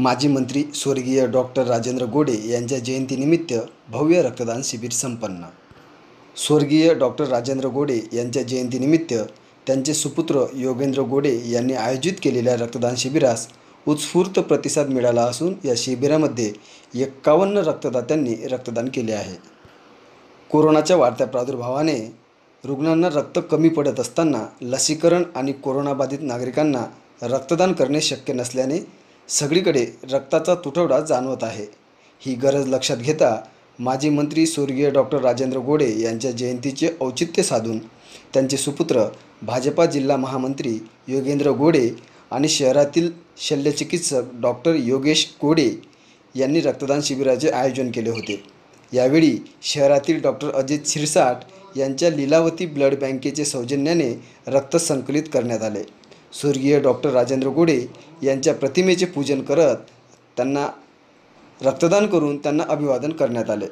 माजी मंत्री स्वर्गीय डॉक्टर राजेंद्र गोडे यांच्या जयंतीनिमित्त भव्य रक्तदान शिबिर संपन्न स्वर्गीय डॉक्टर राजेंद्र गोडे यांच्या जयंतीनिमित्त त्यांचे सुपुत्र योगेंद्र गोडे यांनी आयोजित केलेल्या रक्तदान शिबिरास उत्स्फूर्त प्रतिसाद मिळाला असून या शिबिरामध्ये एक्कावन्न रक्तदात्यांनी रक्तदान केले आहे कोरोनाच्या वाढत्या प्रादुर्भावाने रुग्णांना रक्त कमी पडत असताना लसीकरण आणि कोरोनाबाधित नागरिकांना रक्तदान करणे शक्य नसल्याने सगळीकडे रक्ताचा तुटवडा जाणवत आहे ही गरज लक्षात घेता माजी मंत्री स्वर्गीय डॉक्टर राजेंद्र गोडे यांच्या जयंतीचे औचित्य साधून त्यांचे सुपुत्र भाजपा जिल्हा महामंत्री योगेंद्र गोडे आणि शहरातील शल्यचिकित्सक डॉक्टर योगेश गोडे यांनी रक्तदान शिबिराचे आयोजन केले होते यावेळी शहरातील डॉक्टर अजित शिरसाट यांच्या लीलावती ब्लड बँकेचे सौजन्याने रक्त संकलित करण्यात आले स्वर्गीय डॉक्टर राजेंद्र गोडे यांच्या प्रतिमेचे पूजन करत त्यांना रक्तदान करून त्यांना अभिवादन करण्यात आले